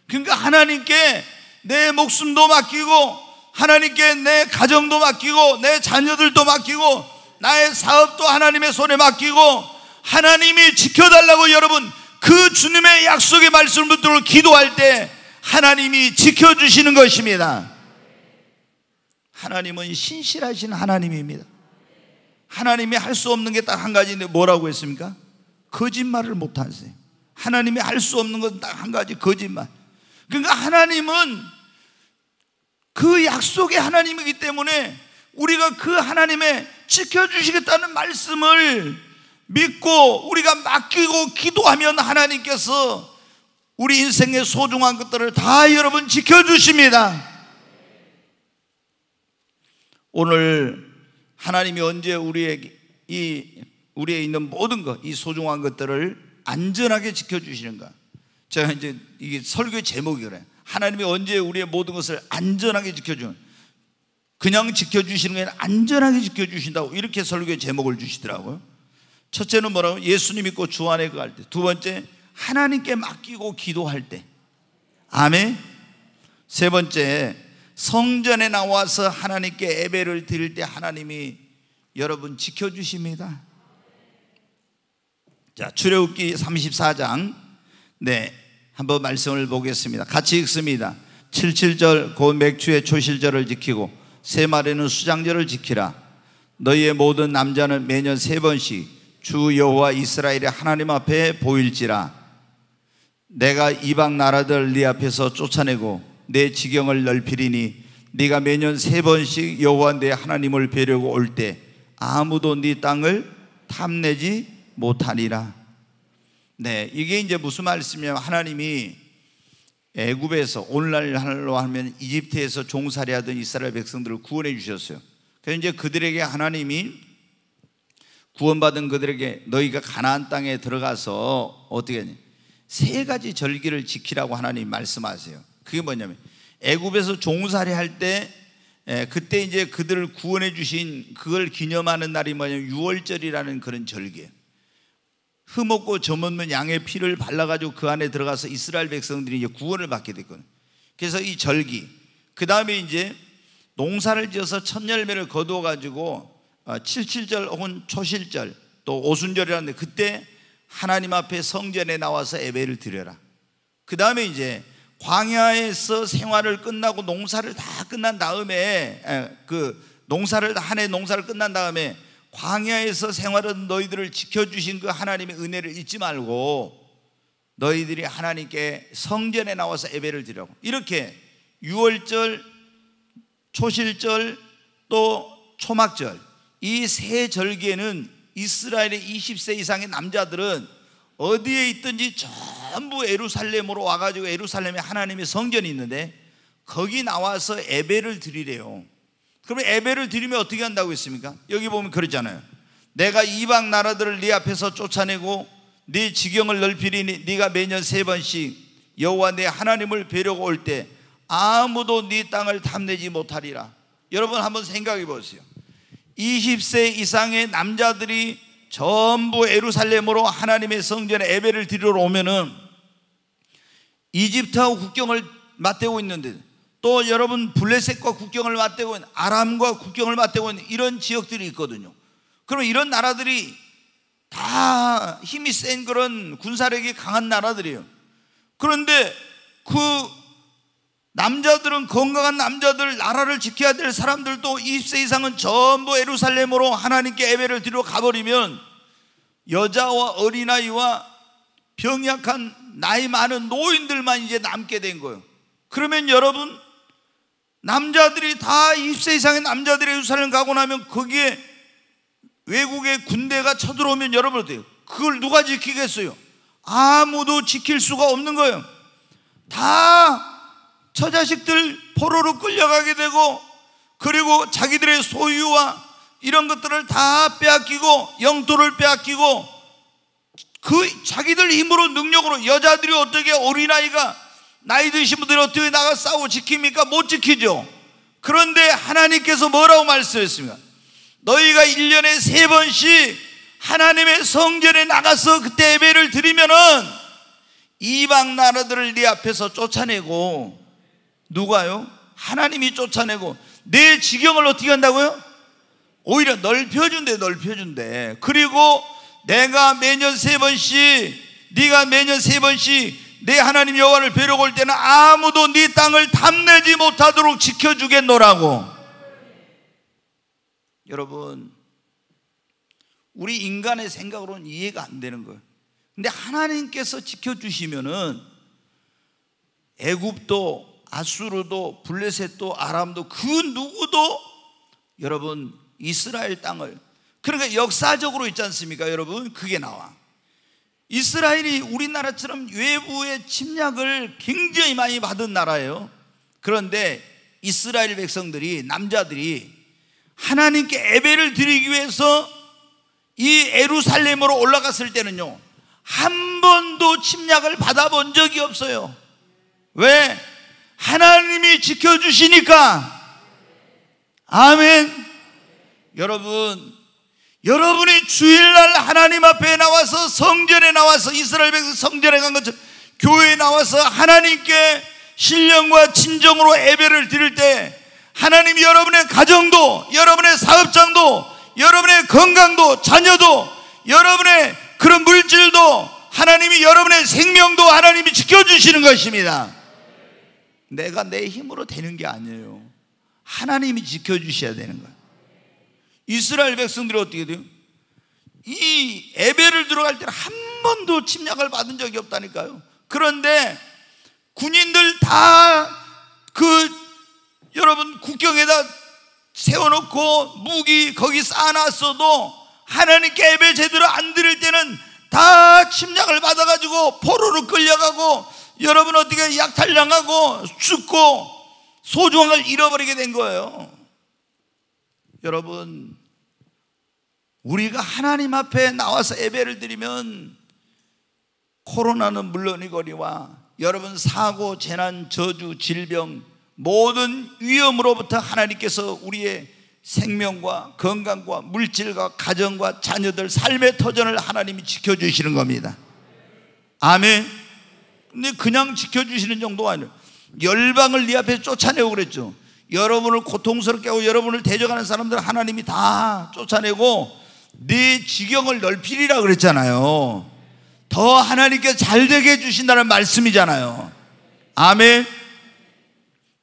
그러니까 하나님께 내 목숨도 맡기고 하나님께 내 가정도 맡기고 내 자녀들도 맡기고 나의 사업도 하나님의 손에 맡기고 하나님이 지켜달라고 여러분 그 주님의 약속의 말씀을 붙들고 기도할 때 하나님이 지켜주시는 것입니다. 하나님은 신실하신 하나님입니다. 하나님이 할 수 없는 게 딱 한 가지인데 뭐라고 했습니까? 거짓말을 못 하세요. 하나님이 할 수 없는 건 딱 한 가지 거짓말. 그러니까 하나님은 그 약속의 하나님이기 때문에 우리가 그 하나님의 지켜주시겠다는 말씀을 믿고 우리가 맡기고 기도하면 하나님께서 우리 인생의 소중한 것들을 다 여러분 지켜주십니다. 오늘 하나님이 언제 우리에게 이 우리에 있는 모든 것, 이 소중한 것들을 안전하게 지켜주시는가? 제가 이제 이게 설교 제목이 그래. 하나님이 언제 우리의 모든 것을 안전하게 지켜주는? 그냥 지켜주시는 게 안전하게 지켜주신다고 이렇게 설교 제목을 주시더라고요. 첫째는 뭐라고? 예수님 믿고 주 안에 그할 때. 두 번째, 하나님께 맡기고 기도할 때. 아멘. 세 번째, 성전에 나와서 하나님께 예배를 드릴 때 하나님이 여러분 지켜주십니다. 자, 출애굽기 34장. 네. 한번 말씀을 보겠습니다. 같이 읽습니다. 77절 곧 맥주의 초실절을 지키고 세 마리는 수장절을 지키라. 너희의 모든 남자는 매년 세 번씩 주 여호와 이스라엘의 하나님 앞에 보일지라. 내가 이방 나라들 네 앞에서 쫓아내고 내 지경을 넓히리니 네가 매년 세 번씩 여호와 내 하나님을 뵈려고 올 때 아무도 네 땅을 탐내지 못하니라 네, 이게 이제 무슨 말씀이냐면 하나님이 애굽에서 오늘날로 하면 이집트에서 종살이하던 이스라엘 백성들을 구원해 주셨어요. 그래서 이제 그들에게 하나님이 구원받은 그들에게 너희가 가나안 땅에 들어가서 어떻게 하냐? 세 가지 절기를 지키라고 하나님 말씀하세요. 그게 뭐냐면 애굽에서 종살이 할때 예, 그때 이제 그들을 구원해 주신 그걸 기념하는 날이 뭐냐면 유월절이라는 그런 절개예요 흠없고 점없는 양의 피를 발라가지고 그 안에 들어가서 이스라엘 백성들이 이제 구원을 받게 됐거든요. 그래서 이 절기, 그 다음에 이제 농사를 지어서 첫 열매를 거두어가지고 어, 칠칠절 혹은 초실절 또 오순절이라는데 그때 하나님 앞에 성전에 나와서 예배를 드려라. 그 다음에 이제 광야에서 생활을 끝나고 농사를 다 끝난 다음에 예, 그 농사를 한 해 농사를 끝난 다음에 광야에서 생활은 너희들을 지켜주신 그 하나님의 은혜를 잊지 말고 너희들이 하나님께 성전에 나와서 예배를 드려고 이렇게 유월절 초실절 또 초막절 이 세 절기에는 이스라엘의 20세 이상의 남자들은 어디에 있든지 전부 에루살렘으로 와가지고 에루살렘에 하나님의 성전이 있는데 거기 나와서 에베를 드리래요. 그러면 예배를 드리면 어떻게 한다고 했습니까? 여기 보면 그러잖아요. 내가 이방 나라들을 네 앞에서 쫓아내고 네 지경을 넓히리니 네, 네가 매년 세 번씩 여호와 내 하나님을 뵈려고 올 때 아무도 네 땅을 탐내지 못하리라. 여러분 한번 생각해 보세요. 20세 이상의 남자들이 전부 에루살렘으로 하나님의 성전에 예배를 드리러 오면은 이집트하고 국경을 맞대고 있는데 또 여러분 블레셋과 국경을 맞대고 있는 아람과 국경을 맞대고 있는 이런 지역들이 있거든요. 그럼 이런 나라들이 다 힘이 센 그런 군사력이 강한 나라들이에요. 그런데 그 남자들은 건강한 남자들, 나라를 지켜야 될 사람들도 20세 이상은 전부 에루살렘으로 하나님께 예배를 드리러 가버리면 여자와 어린아이와 병약한 나이 많은 노인들만 이제 남게 된 거예요. 그러면 여러분 남자들이 다 20세 이상의 남자들이 에루살렘 가고 나면 거기에 외국의 군대가 쳐들어오면 여러분 어때요? 그걸 누가 지키겠어요? 아무도 지킬 수가 없는 거예요. 다 처자식들 포로로 끌려가게 되고 그리고 자기들의 소유와 이런 것들을 다 빼앗기고 영토를 빼앗기고 그 자기들 힘으로 능력으로 여자들이 어떻게 어린아이가 나이 드신 분들이 어떻게 나가 싸우고 지킵니까? 못 지키죠 그런데 하나님께서 뭐라고 말씀했습니까? 너희가 1년에 세 번씩 하나님의 성전에 나가서 그때 예배를 드리면은 이방 나라들을 네 앞에서 쫓아내고 누가요? 하나님이 쫓아내고 내 지경을 어떻게 한다고요? 오히려 넓혀준대 넓혀준대 그리고 내가 매년 세 번씩 네가 매년 세 번씩 내 하나님 여호와를 뵈러 올 때는 아무도 네 땅을 탐내지 못하도록 지켜주겠노라고 여러분 우리 인간의 생각으로는 이해가 안 되는 거예요 근데 하나님께서 지켜주시면은 애굽도 아수르도 블레셋도 아람도 그 누구도 여러분 이스라엘 땅을 그러니까 역사적으로 있지 않습니까 여러분 그게 나와 이스라엘이 우리나라처럼 외부의 침략을 굉장히 많이 받은 나라예요 그런데 이스라엘 백성들이 남자들이 하나님께 예배를 드리기 위해서 이 에루살렘으로 올라갔을 때는요 한 번도 침략을 받아본 적이 없어요 왜? 하나님이 지켜주시니까 아멘. 여러분, 여러분이 주일날 하나님 앞에 나와서 성전에 나와서 이스라엘 백성 성전에 간 것처럼 교회에 나와서 하나님께 신령과 진정으로 예배를 드릴 때 하나님 여러분의 가정도 여러분의 사업장도 여러분의 건강도 자녀도 여러분의 그런 물질도 하나님이 여러분의 생명도 하나님이 지켜주시는 것입니다. 내가 내 힘으로 되는 게 아니에요. 하나님이 지켜주셔야 되는 거예요. 이스라엘 백성들이 어떻게 돼요? 이 에베를 들어갈 때는 한 번도 침략을 받은 적이 없다니까요. 그런데 군인들 다 그 여러분 국경에다 세워놓고 무기 거기 쌓아놨어도 하나님께 예배 제대로 안 드릴 때는 다 침략을 받아가지고 포로로 끌려가고 여러분 어떻게 약탈당하고 죽고 소중한 걸 잃어버리게 된 거예요. 여러분, 우리가 하나님 앞에 나와서 예배를 드리면 코로나는 물론이거니와 여러분 사고, 재난, 저주, 질병 모든 위험으로부터 하나님께서 우리의 생명과 건강과 물질과 가정과 자녀들 삶의 터전을 하나님이 지켜주시는 겁니다. 아멘. 근데 그냥 지켜주시는 정도가 아니라 열방을 네 앞에 쫓아내고 그랬죠. 여러분을 고통스럽게 하고 여러분을 대적하는 사람들 하나님이 다 쫓아내고 네 지경을 넓히리라 그랬잖아요. 더 하나님께 잘 되게 해주신다는 말씀이잖아요. 아멘.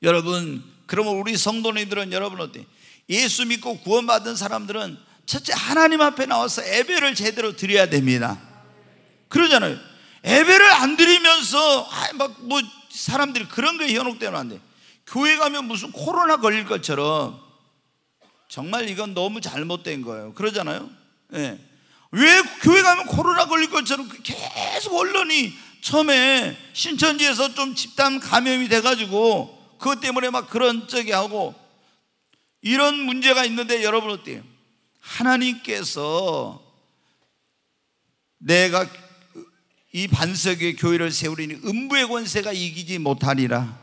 여러분, 그러면 우리 성도님들은 여러분 어때? 예수 믿고 구원받은 사람들은 첫째 하나님 앞에 나와서 예배를 제대로 드려야 됩니다. 그러잖아요. 예배를 안 드리면서 아, 막뭐 사람들이 그런 거에 현혹되면 안 돼. 교회 가면 무슨 코로나 걸릴 것처럼 정말 이건 너무 잘못된 거예요. 그러잖아요. 네. 왜 교회 가면 코로나 걸릴 것처럼 그 계속 언론이 처음에 신천지에서 좀 집단 감염이 돼가지고 그것 때문에 막 그런 적이 하고 이런 문제가 있는데 여러분 어때요? 하나님께서 내가 이 반석의 교회를 세우리니 음부의 권세가 이기지 못하리라.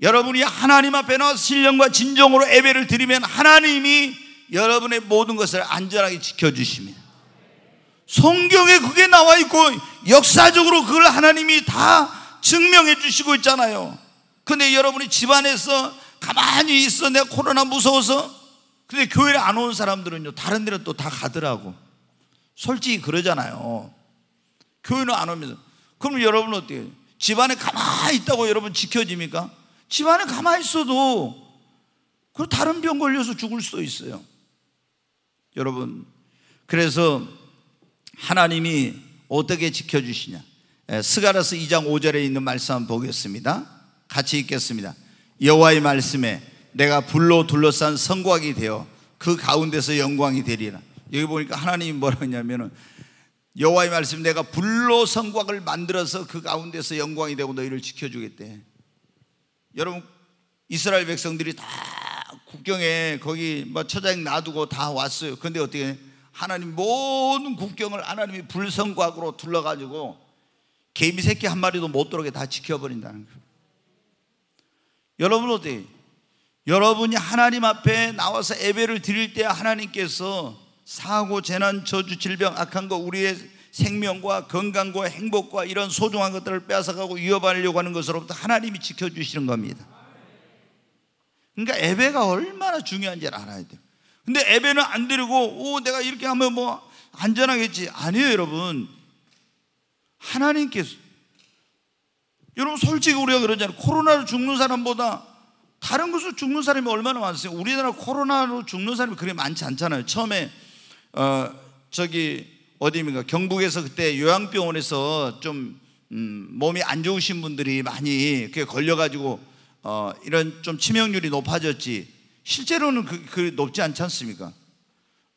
여러분이 하나님 앞에 나 신령과 진정으로 예배를 드리면 하나님이 여러분의 모든 것을 안전하게 지켜주십니다. 성경에 그게 나와 있고 역사적으로 그걸 하나님이 다 증명해 주시고 있잖아요. 근데 여러분이 집안에서 가만히 있어 내가 코로나 무서워서 근데 교회를 안오 사람들은요 다른 데로 또다 가더라고. 솔직히 그러잖아요. 교회는 안 오면서. 그럼 여러분 어때요? 집안에 가만히 있다고 여러분 지켜집니까? 집안에 가만히 있어도 그 다른 병 걸려서 죽을 수도 있어요. 여러분, 그래서 하나님이 어떻게 지켜주시냐. 예, 스가라스 2장 5절에 있는 말씀 한번 보겠습니다. 같이 읽겠습니다. 여호와의 말씀에 내가 불로 둘러싼 성곽이 되어 그 가운데서 영광이 되리라. 여기 보니까 하나님이 뭐라 했냐면은 여호와의 말씀 내가 불로 성곽을 만들어서 그 가운데서 영광이 되고 너희를 지켜주겠대. 여러분 이스라엘 백성들이 다 국경에 거기 뭐처자 놔두고 다 왔어요. 근데 어떻게 하나님 모든 국경을 하나님이 불성곽으로 둘러가지고 개미 새끼 한 마리도 못 들어오게 다 지켜버린다는 거예요. 여러분 어때? 여러분이 하나님 앞에 나와서 예배를 드릴 때 하나님께서 사고, 재난, 저주, 질병, 악한 것, 우리의 생명과 건강과 행복과 이런 소중한 것들을 뺏어가고 위협하려고 하는 것으로부터 하나님이 지켜주시는 겁니다. 그러니까 에베가 얼마나 중요한지를 알아야 돼요. 근데 에베는안 드리고, 오, 내가 이렇게 하면 뭐 안전하겠지. 아니에요, 여러분. 하나님께서. 여러분, 솔직히 우리가 그러잖아요. 코로나로 죽는 사람보다 다른 것으로 죽는 사람이 얼마나 많으세요? 우리나라 코로나로 죽는 사람이 그렇게 많지 않잖아요. 처음에 어, 저기 어디입니까? 경북에서 그때 요양병원에서 좀 음, 몸이 안 좋으신 분들이 많이 그게 걸려가지고 어, 이런 좀 치명률이 높아졌지 실제로는 그, 그 높지 않지 않습니까?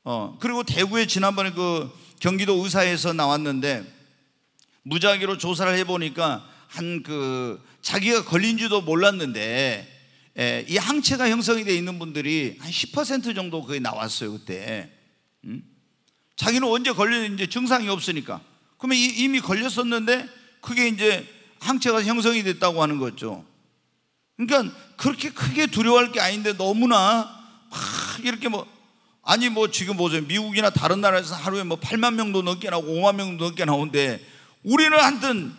어, 그리고 대구에 지난번에 그 경기도 의사에서 나왔는데 무작위로 조사를 해보니까 한 그 자기가 걸린지도 몰랐는데 에, 예, 이 항체가 형성이 돼 있는 분들이 한 10% 정도 거의 나왔어요 그때 자기는 언제 걸렸는지 증상이 없으니까. 그러면 이미 걸렸었는데 그게 이제 항체가 형성이 됐다고 하는 거죠. 그러니까 그렇게 크게 두려워할 게 아닌데 너무나 막 이렇게 뭐 아니 뭐 지금 보세요. 미국이나 다른 나라에서 하루에 뭐 8만 명도 넘게 나오고 5만 명도 넘게 나오는데 우리는 하튼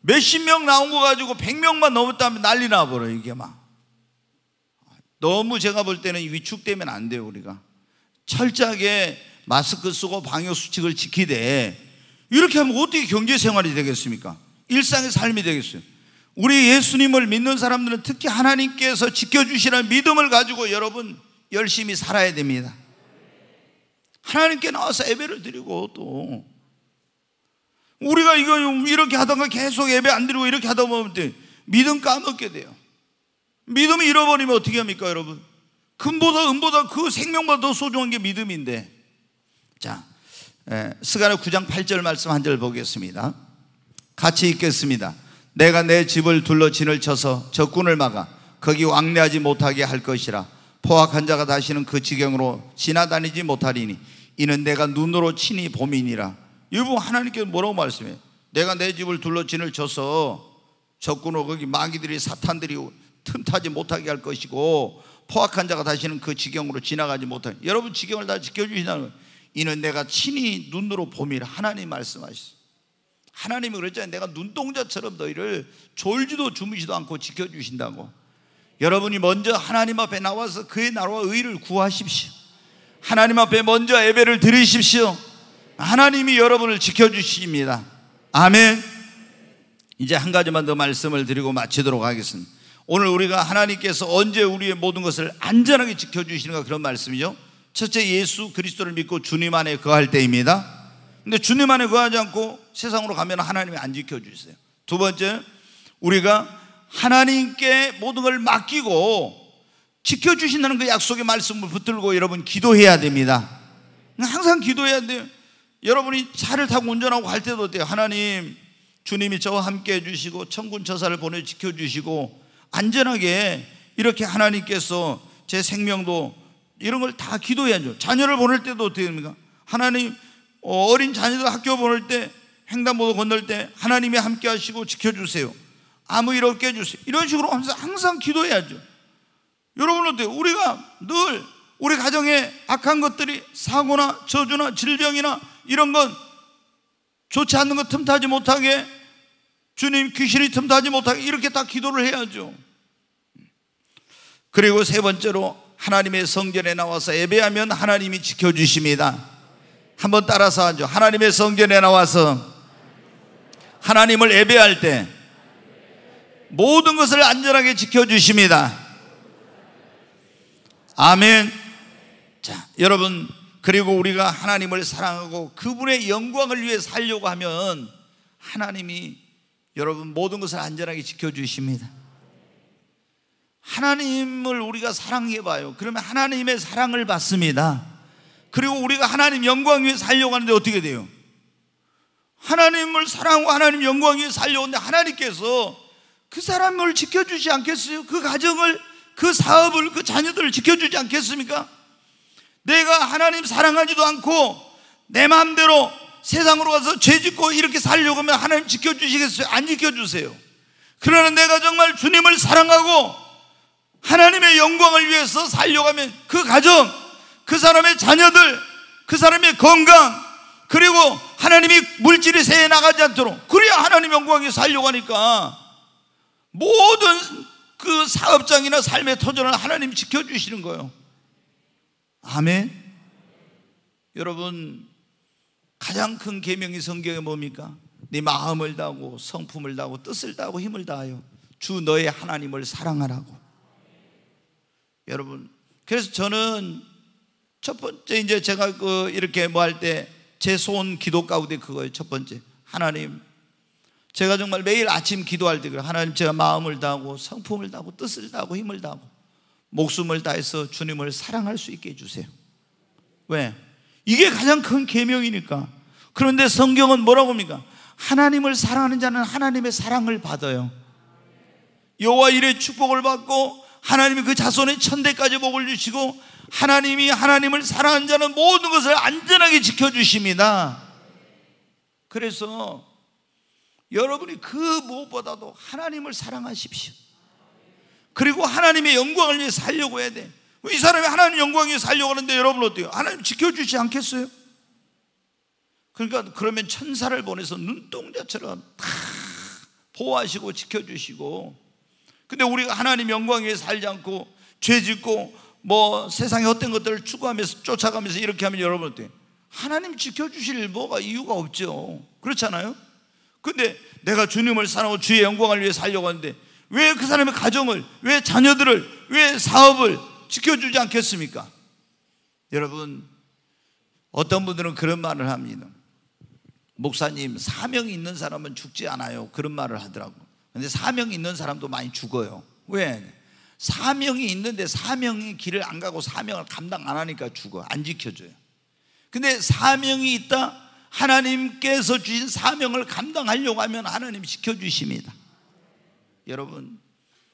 몇십 명 나온 거 가지고 100명만 넘었다면 난리 나버려 이게 막. 너무 제가 볼 때는 위축되면 안 돼요, 우리가. 철저하게 마스크 쓰고 방역수칙을 지키되 이렇게 하면 어떻게 경제생활이 되겠습니까? 일상의 삶이 되겠어요. 우리 예수님을 믿는 사람들은 특히 하나님께서 지켜주시는 믿음을 가지고 여러분 열심히 살아야 됩니다. 하나님께 나와서 예배를 드리고 또 우리가 이거 이렇게 하던가 계속 예배 안 드리고 이렇게 하다 보면 믿음 까먹게 돼요. 믿음을 잃어버리면 어떻게 합니까, 여러분? 금보다 은보다 그 생명보다 더 소중한 게 믿음인데. 자, 에, 스가랴 9장 8절 말씀 한 절 보겠습니다. 같이 읽겠습니다. 내가 내 집을 둘러 진을 쳐서 적군을 막아 거기 왕래하지 못하게 할 것이라 포악한 자가 다시는 그 지경으로 지나다니지 못하리니 이는 내가 눈으로 친히 봄이니라. 여보 하나님께서 뭐라고 말씀해? 내가 내 집을 둘러 진을 쳐서 적군으로 거기 마귀들이 사탄들이 틈타지 못하게 할 것이고 포악한 자가 다시는 그 지경으로 지나가지 못하니 여러분 지경을 다 지켜주시나는 이는 내가 친히 눈으로 봄미라 하나님 말씀하셨어 하나님이 그랬잖아요 내가 눈동자처럼 너희를 졸지도 주무시도 않고 지켜주신다고 여러분이 먼저 하나님 앞에 나와서 그의 나라와 의를 구하십시오 하나님 앞에 먼저 예배를 드리십시오 하나님이 여러분을 지켜주십니다 아멘 이제 한 가지만 더 말씀을 드리고 마치도록 하겠습니다 오늘 우리가 하나님께서 언제 우리의 모든 것을 안전하게 지켜주시는가 그런 말씀이죠. 첫째 예수 그리스도를 믿고 주님 안에 거할 때입니다. 근데 주님 안에 거하지 않고 세상으로 가면 하나님이 안 지켜주세요. 두 번째, 우리가 하나님께 모든 걸 맡기고 지켜주신다는 그 약속의 말씀을 붙들고 여러분 기도해야 됩니다. 항상 기도해야 돼요. 여러분이 차를 타고 운전하고 갈 때도 어때요? 하나님, 주님이 저와 함께 해주시고, 천군 처사를 보내 지켜주시고, 안전하게 이렇게 하나님께서 제 생명도 이런 걸 다 기도해야죠. 자녀를 보낼 때도 어떻게 됩니까? 하나님 어, 어린 자녀들 학교 보낼 때 횡단보도 건널 때 하나님이 함께 하시고 지켜주세요. 아무 일 없게 해주세요. 이런 식으로 항상, 항상 기도해야죠. 여러분 어때요? 우리가 늘 우리 가정에 악한 것들이 사고나 저주나 질병이나 이런 건 좋지 않는 것 틈타지 못하게 주님 귀신이 틈타지 못하게 이렇게 다 기도를 해야죠. 그리고 세 번째로 하나님의 성전에 나와서 예배하면 하나님이 지켜주십니다. 한번 따라서 하죠. 하나님의 성전에 나와서 하나님을 예배할 때 모든 것을 안전하게 지켜주십니다. 아멘. 자, 여러분, 그리고 우리가 하나님을 사랑하고 그분의 영광을 위해 살려고 하면 하나님이 여러분 모든 것을 안전하게 지켜주십니다. 하나님을 우리가 사랑해 봐요. 그러면 하나님의 사랑을 받습니다. 그리고 우리가 하나님 영광 위에 살려고 하는데 어떻게 돼요? 하나님을 사랑하고 하나님 영광 위에 살려고 하는데 하나님께서 그 사람을 지켜주지 않겠어요? 그 가정을, 그 사업을, 그 자녀들을 지켜주지 않겠습니까? 내가 하나님 사랑하지도 않고 내 마음대로 세상으로 가서 죄 짓고 이렇게 살려고 하면 하나님 지켜주시겠어요? 안 지켜주세요. 그러나 내가 정말 주님을 사랑하고 하나님의 영광을 위해서 살려고하면그 가정, 그 사람의 자녀들, 그 사람의 건강, 그리고 하나님이 물질이 새에 나가지 않도록 그래야 하나님 영광이 살려고하니까 모든 그 사업장이나 삶의 터전을 하나님 지켜주시는 거예요. 아멘. 여러분 가장 큰 계명이 성경에 뭡니까? 네 마음을 다하고 성품을 다하고 뜻을 다하고 힘을 다하여 주 너의 하나님을 사랑하라고 여러분. 그래서 저는 첫 번째 이제 제가 그 이렇게 뭐 할 때 제 소원 기도 가운데 그거예요. 첫 번째. 하나님 제가 정말 매일 아침 기도할 때그래 하나님 제가 마음을 다하고 성품을 다하고 뜻을 다하고 힘을 다하고 목숨을 다해서 주님을 사랑할 수 있게 해 주세요. 왜? 이게 가장 큰 계명이니까. 그런데 성경은 뭐라고 합니까? 하나님을 사랑하는 자는 하나님의 사랑을 받아요. 여호와 이의 축복을 받고 하나님이 그 자손의 천대까지 복을 주시고 하나님이 하나님을 사랑한 자는 모든 것을 안전하게 지켜주십니다. 그래서 여러분이 그 무엇보다도 하나님을 사랑하십시오. 그리고 하나님의 영광을 위해 살려고 해야 돼. 이 사람이 하나님 영광 위해 살려고 하는데 여러분 어때요? 하나님 지켜주지 않겠어요? 그러니까 그러면 천사를 보내서 눈동자처럼 다 보호하시고 지켜주시고 근데 우리가 하나님 영광에 살지 않고 죄 짓고 뭐세상에 어떤 것들을 추구하면서 쫓아가면서 이렇게 하면 여러분 어때요? 하나님 지켜주실 뭐가 이유가 없죠. 그렇잖아요? 근데 내가 주님을 사랑하고 주의 영광을 위해 살려고 하는데 왜 그 사람의 가정을, 왜 자녀들을, 왜 사업을 지켜주지 않겠습니까? 여러분, 어떤 분들은 그런 말을 합니다. 목사님, 사명이 있는 사람은 죽지 않아요. 그런 말을 하더라고. 근데 사명이 있는 사람도 많이 죽어요. 왜? 사명이 있는데 사명의 길을 안 가고 사명을 감당 안 하니까 죽어. 안 지켜줘요. 근데 사명이 있다? 하나님께서 주신 사명을 감당하려고 하면 하나님 지켜주십니다. 여러분,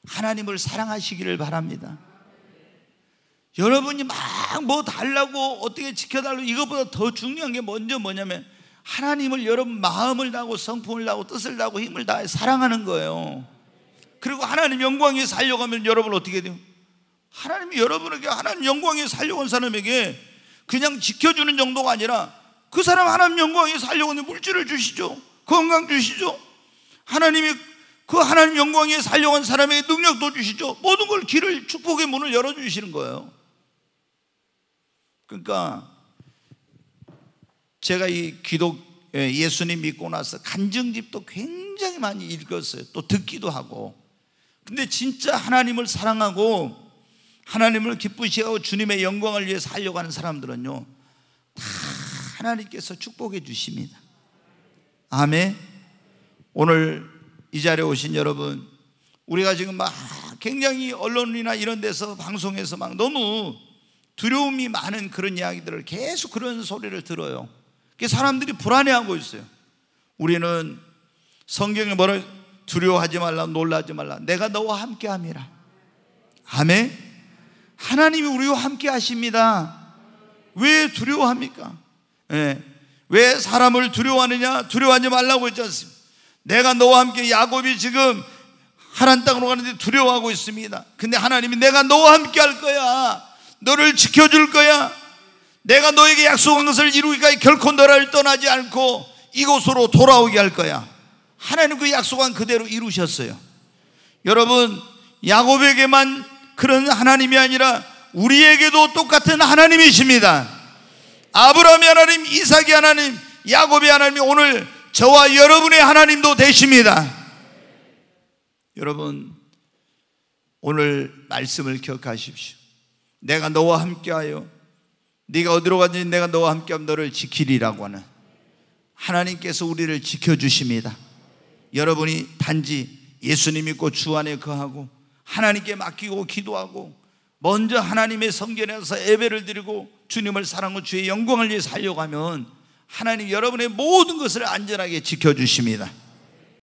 하나님을 사랑하시기를 바랍니다. 여러분이 막 뭐 달라고 어떻게 지켜달라고 이것보다 더 중요한 게 먼저 뭐냐면 하나님을 여러분 마음을 다하고 성품을 다하고 뜻을 다하고 힘을 다해 사랑하는 거예요. 그리고 하나님 영광에 살려고 하면 여러분 어떻게 돼요? 하나님이 여러분에게 하나님 영광에 살려고 한 사람에게 그냥 지켜주는 정도가 아니라 그 사람 하나님 영광에 살려고 하는 물질을 주시죠. 건강 주시죠. 하나님이 그 하나님 영광에 살려고 한 사람에게 능력도 주시죠. 모든 걸 길을 축복의 문을 열어주시는 거예요. 그러니까 제가 이 기독 예, 예수님 믿고 나서 간증집도 굉장히 많이 읽었어요. 또 듣기도 하고. 근데 진짜 하나님을 사랑하고 하나님을 기쁘시하고 주님의 영광을 위해 살려고 하는 사람들은요. 다 하나님께서 축복해 주십니다. 아멘. 오늘 이 자리에 오신 여러분, 우리가 지금 막 굉장히 언론이나 이런 데서 방송에서 막 너무 두려움이 많은 그런 이야기들을 계속 그런 소리를 들어요. 사람들이 불안해하고 있어요. 우리는 성경에 뭐라 두려워하지 말라 놀라지 말라 내가 너와 함께 함이라. 아멘. 하나님이 우리와 함께 하십니다. 왜 두려워합니까? 예. 왜 사람을 두려워하느냐? 두려워하지 말라고 했지 않습니까? 내가 너와 함께 야곱이 지금 하란 땅으로 가는데 두려워하고 있습니다. 근데 하나님이 내가 너와 함께 할 거야. 너를 지켜줄 거야. 내가 너에게 약속한 것을 이루기까지 결코 너를 떠나지 않고 이곳으로 돌아오게 할 거야. 하나님 그 약속한 그대로 이루셨어요. 여러분, 야곱에게만 그런 하나님이 아니라 우리에게도 똑같은 하나님이십니다. 아브라함의 하나님, 이삭의 하나님, 야곱의 하나님이 오늘 저와 여러분의 하나님도 되십니다. 여러분, 오늘 말씀을 기억하십시오. 내가 너와 함께하여 네가 어디로 가든지 내가 너와 함께함 너를 지키리라고 하는 하나님께서 우리를 지켜주십니다. 여러분이 단지 예수님 믿고 주 안에 거하고 하나님께 맡기고 기도하고 먼저 하나님의 성전에서 예배를 드리고 주님을 사랑하고 주의 영광을 위해 살려고 하면 하나님 여러분의 모든 것을 안전하게 지켜주십니다.